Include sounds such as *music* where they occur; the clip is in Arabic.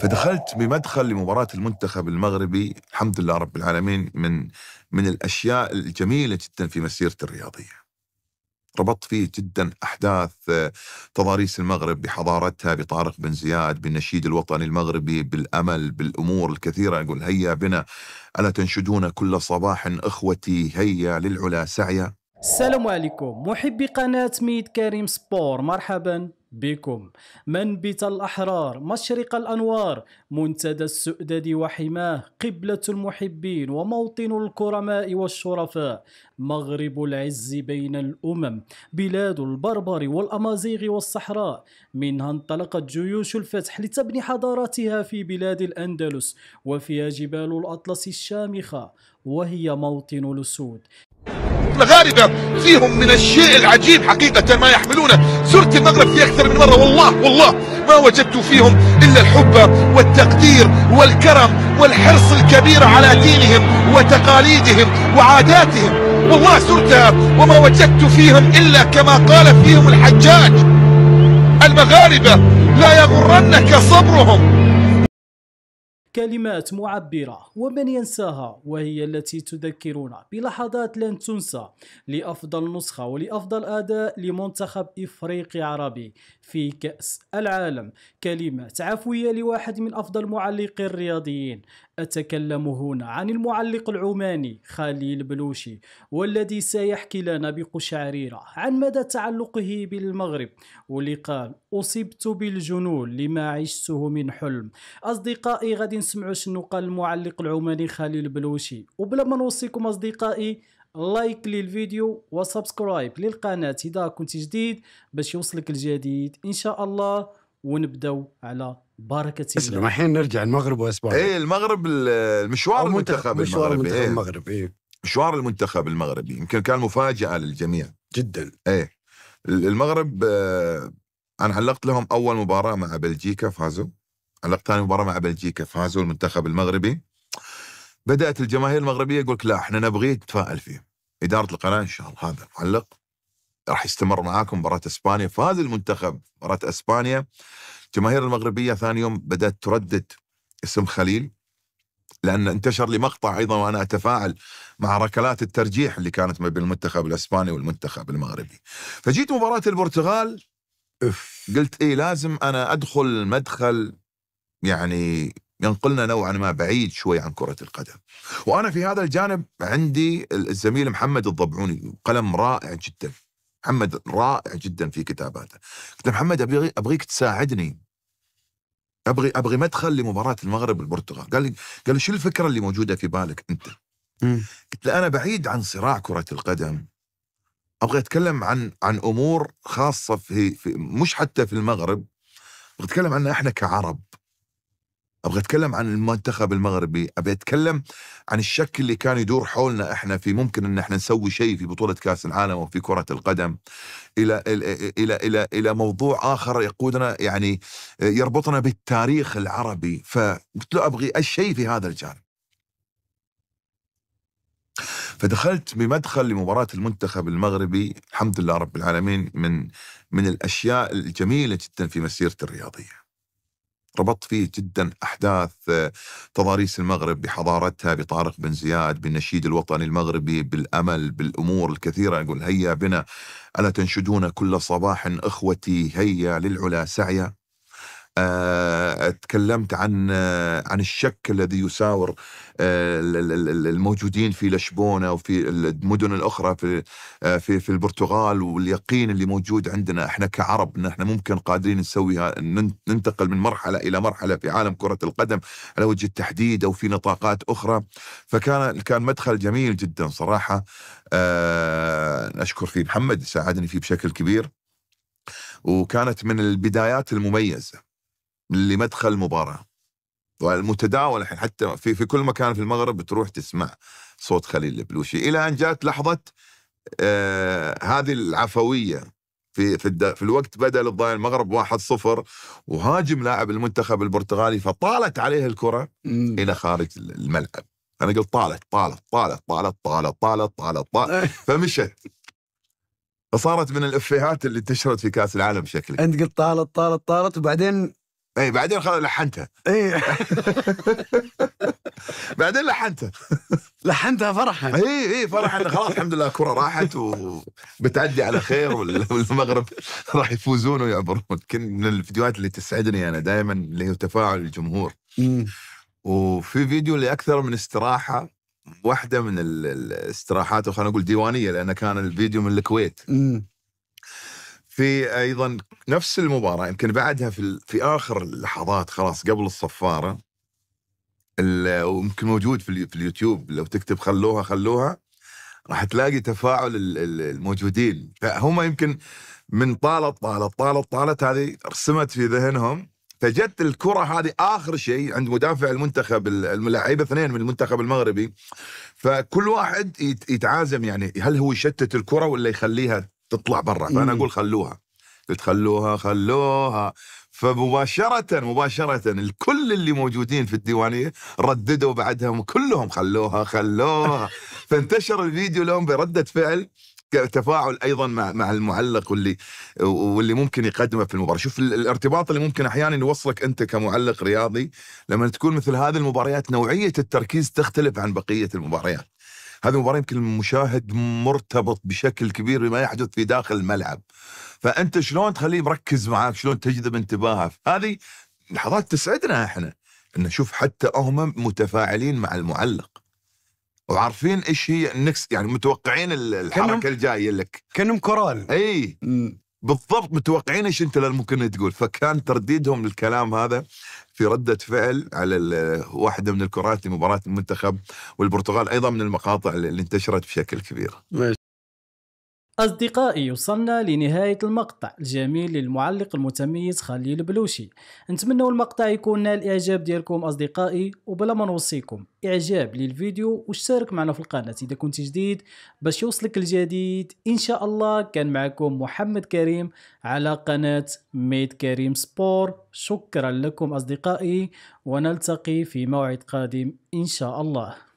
فدخلت بمدخل لمباراة المنتخب المغربي الحمد لله رب العالمين من من الأشياء الجميلة جدا في مسيرتي الرياضية ربطت فيه جدا احداث آه، تضاريس المغرب بحضارتها بطارق بن زياد بالنشيد الوطني المغربي بالامل بالامور الكثيره اقول هيا بنا الا تنشدون كل صباح اخوتي هيا للعلا سعيا السلام عليكم محبي قناه ميد كريم سبور مرحبا بكم منبت الأحرار مشرق الأنوار منتدى السؤدد وحماه قبلة المحبين وموطن الكرماء والشرفاء مغرب العز بين الأمم بلاد البربر والأمازيغ والصحراء منها انطلقت جيوش الفتح لتبني حضارتها في بلاد الأندلس وفيها جبال الأطلس الشامخة وهي موطن الأسود الغاربة فيهم من الشيء العجيب حقيقة ما يحملونه زرت المغرب في أكثر من مرة والله والله ما وجدت فيهم إلا الحب والتقدير والكرم والحرص الكبير على دينهم وتقاليدهم وعاداتهم والله زرتها وما وجدت فيهم إلا كما قال فيهم الحجاج المغاربة لا يغرنك صبرهم كلمات معبرة ومن ينساها وهي التي تذكرنا بلحظات لن تنسى لأفضل نسخة ولأفضل أداء لمنتخب إفريقي عربي في كأس العالم كلمات عفوية لواحد من أفضل معلقي الرياضيين أتكلم هنا عن المعلق العماني خليل بلوشي والذي سيحكي لنا بقشعريرة عن مدى تعلقه بالمغرب واللي قال أصبت بالجنون لما عشته من حلم أصدقائي غادي نسمعوا شنو قال المعلق العماني خليل بلوشي وبلا ما نوصيكم أصدقائي لايك للفيديو وسبسكرايب للقناة إذا كنت جديد باش يوصلك الجديد إن شاء الله ونبداو على بركه اسلم الحين نرجع المغرب واسبانيا ايه المغرب المشوار المنتخب مشوار المنتخب المغربي, إيه. إيه. مشوار المنتخب المغربي يمكن كان مفاجاه للجميع جدا ايه المغرب آه انا علقت لهم اول مباراه مع بلجيكا فازوا علقت ثاني مباراه مع بلجيكا فازوا المنتخب المغربي بدات الجماهير المغربيه يقول لك لا احنا نبغيه تتفائل فيه اداره القناه ان شاء الله هذا معلق راح يستمر معاكم مباراة اسبانيا فاز المنتخب مباراة اسبانيا الجماهير المغربية ثاني يوم بدأت تردد اسم خليل لأن انتشر لي مقطع أيضا وأنا أتفاعل مع ركلات الترجيح اللي كانت ما بين المنتخب الأسباني والمنتخب المغربي فجيت مباراة البرتغال قلت إيه لازم أنا أدخل مدخل يعني ينقلنا نوعا ما بعيد شوي عن كرة القدم وأنا في هذا الجانب عندي الزميل محمد الضبعوني قلم رائع جدا محمد رائع جدا في كتاباته قلت له محمد أبغي أبغيك تساعدني أبغي أبغي مدخل لمباراة المغرب والبرتغال قال لي قال لي شو الفكرة اللي موجودة في بالك أنت مم. قلت له أنا بعيد عن صراع كرة القدم أبغى أتكلم عن عن أمور خاصة في, في مش حتى في المغرب بتكلم أتكلم عنها إحنا كعرب ابغى اتكلم عن المنتخب المغربي ابي اتكلم عن الشك اللي كان يدور حولنا احنا في ممكن ان احنا نسوي شيء في بطوله كاس العالم وفي كره القدم الى الى الى الى, إلى موضوع اخر يقودنا يعني يربطنا بالتاريخ العربي فقلت له ابغي الشيء في هذا الجانب فدخلت بمدخل لمباراة المنتخب المغربي الحمد لله رب العالمين من من الأشياء الجميلة جدا في مسيرتي الرياضية ربطت فيه جدا احداث آه، تضاريس المغرب بحضارتها بطارق بن زياد بالنشيد الوطني المغربي بالامل بالامور الكثيره اقول هيا بنا الا تنشدون كل صباح اخوتي هيا للعلا سعيا آه، تكلمت عن آه، عن الشك الذي يساور آه، الموجودين في لشبونه وفي المدن الاخرى في في في البرتغال واليقين اللي موجود عندنا احنا كعرب ان احنا ممكن قادرين نسويها ننتقل من مرحله الى مرحله في عالم كره القدم على وجه التحديد او في نطاقات اخرى فكان كان مدخل جميل جدا صراحه اشكر فيه محمد ساعدني فيه بشكل كبير وكانت من البدايات المميزه لمدخل المباراه والمتداول الحين حتى في في كل مكان في المغرب بتروح تسمع صوت خليل البلوشي الى ان جات لحظه آه هذه العفويه في في, في الوقت بدا للضايع المغرب 1-0 وهاجم لاعب المنتخب البرتغالي فطالت عليه الكره الى خارج الملعب انا قلت طالت طالت طالت طالت طالت طالت طالت, طالت. *laughs* إيه. فمشت فصارت من الافيهات اللي انتشرت في كاس العالم بشكل انت قلت طالت طالت طالت وبعدين اي بعدين خلاص لحنتها اي *laughs* بعدين لحنتها لحنتها فرحا اي اي فرحا خلاص الحمد لله الكره راحت وبتعدي على خير والمغرب راح يفوزون ويعبرون كنت من الفيديوهات اللي تسعدني انا دائما اللي هو تفاعل الجمهور وفي فيديو لاكثر من استراحه واحده من الاستراحات وخلنا نقول ديوانيه لان كان الفيديو من الكويت في ايضا نفس المباراه يمكن بعدها في في اخر اللحظات خلاص قبل الصفاره ويمكن موجود في اليوتيوب لو تكتب خلوها خلوها راح تلاقي تفاعل الموجودين فهم يمكن من طالت طالت طالت طالت هذه رسمت في ذهنهم فجت الكرة هذه آخر شيء عند مدافع المنتخب اللعيبة اثنين من المنتخب المغربي فكل واحد يتعازم يعني هل هو يشتت الكرة ولا يخليها تطلع برا فانا اقول خلوها قلت خلوها خلوها فمباشرة مباشرة الكل اللي موجودين في الديوانية رددوا بعدهم كلهم خلوها خلوها *laughs* فانتشر الفيديو لهم بردة فعل تفاعل ايضا مع مع المعلق واللي واللي ممكن يقدمه في المباراه، شوف الارتباط اللي ممكن احيانا يوصلك انت كمعلق رياضي لما تكون مثل هذه المباريات نوعيه التركيز تختلف عن بقيه المباريات. هذه المباراه يمكن المشاهد مرتبط بشكل كبير بما يحدث في داخل الملعب فانت شلون تخليه مركز معك شلون تجذب انتباهه هذه لحظات تسعدنا احنا ان نشوف حتى هم متفاعلين مع المعلق وعارفين ايش هي النكس يعني متوقعين الحركه الجايه لك كانهم كورال اي بالضبط متوقعين ايش انت ممكن تقول فكان ترديدهم للكلام هذا في رده فعل على واحده من الكرات لمباراه المنتخب والبرتغال ايضا من المقاطع اللي انتشرت بشكل كبير أصدقائي وصلنا لنهاية المقطع الجميل للمعلق المتميز خليل بلوشي نتمنى المقطع يكون نال إعجاب ديالكم أصدقائي وبلا ما نوصيكم إعجاب للفيديو واشترك معنا في القناة إذا كنت جديد باش يوصلك الجديد إن شاء الله كان معكم محمد كريم على قناة ميد كريم سبور شكرا لكم أصدقائي ونلتقي في موعد قادم إن شاء الله